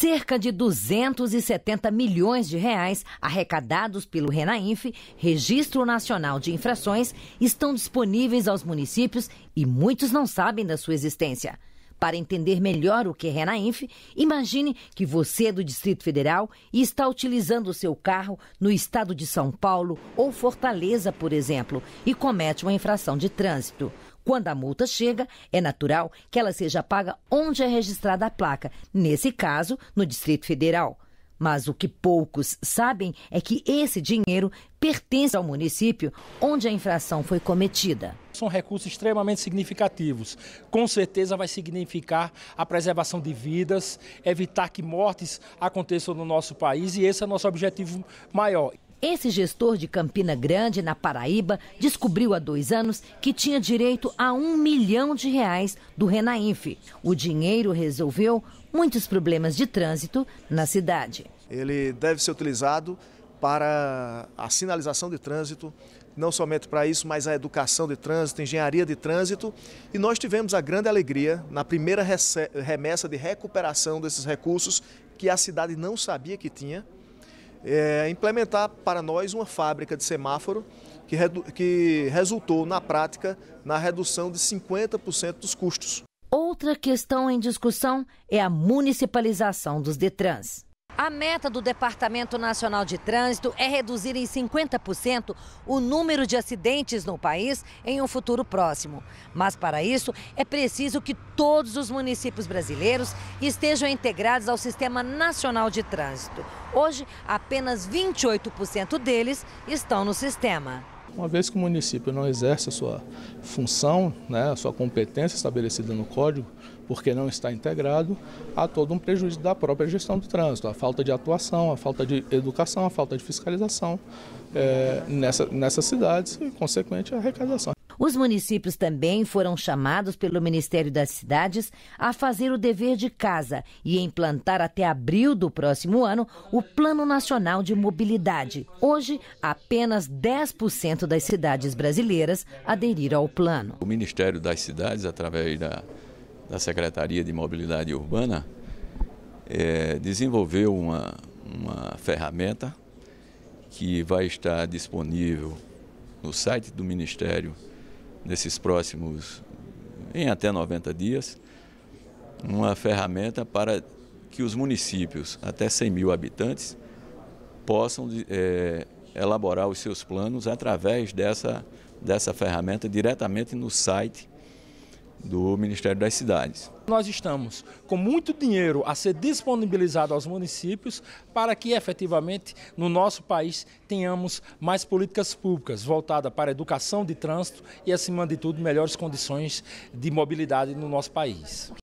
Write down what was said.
cerca de 270 milhões de reais arrecadados pelo Renainf, Registro Nacional de Infrações, estão disponíveis aos municípios e muitos não sabem da sua existência. Para entender melhor o que é Renainf, imagine que você é do Distrito Federal e está utilizando o seu carro no estado de São Paulo ou Fortaleza, por exemplo, e comete uma infração de trânsito. Quando a multa chega, é natural que ela seja paga onde é registrada a placa, nesse caso, no Distrito Federal. Mas o que poucos sabem é que esse dinheiro pertence ao município onde a infração foi cometida. São recursos extremamente significativos. Com certeza vai significar a preservação de vidas, evitar que mortes aconteçam no nosso país e esse é o nosso objetivo maior. Esse gestor de Campina Grande, na Paraíba, descobriu há dois anos que tinha direito a um milhão de reais do Renainf. O dinheiro resolveu muitos problemas de trânsito na cidade. Ele deve ser utilizado para a sinalização de trânsito, não somente para isso, mas a educação de trânsito, engenharia de trânsito. E nós tivemos a grande alegria na primeira remessa de recuperação desses recursos que a cidade não sabia que tinha é, implementar para nós uma fábrica de semáforo que, que resultou, na prática, na redução de 50% dos custos. Outra questão em discussão é a municipalização dos Detrans. A meta do Departamento Nacional de Trânsito é reduzir em 50% o número de acidentes no país em um futuro próximo. Mas para isso é preciso que todos os municípios brasileiros estejam integrados ao Sistema Nacional de Trânsito. Hoje, apenas 28% deles estão no sistema. Uma vez que o município não exerce a sua função, né, a sua competência estabelecida no código, porque não está integrado, há todo um prejuízo da própria gestão do trânsito, a falta de atuação, a falta de educação, a falta de fiscalização é, nessa, nessas cidades e, consequente, a arrecadação. Os municípios também foram chamados pelo Ministério das Cidades a fazer o dever de casa e implantar até abril do próximo ano o Plano Nacional de Mobilidade. Hoje, apenas 10% das cidades brasileiras aderiram ao plano. O Ministério das Cidades, através da, da Secretaria de Mobilidade Urbana, é, desenvolveu uma, uma ferramenta que vai estar disponível no site do Ministério nesses próximos, em até 90 dias, uma ferramenta para que os municípios, até 100 mil habitantes, possam é, elaborar os seus planos através dessa, dessa ferramenta diretamente no site do Ministério das Cidades. Nós estamos com muito dinheiro a ser disponibilizado aos municípios para que efetivamente no nosso país tenhamos mais políticas públicas voltadas para a educação de trânsito e, acima de tudo, melhores condições de mobilidade no nosso país.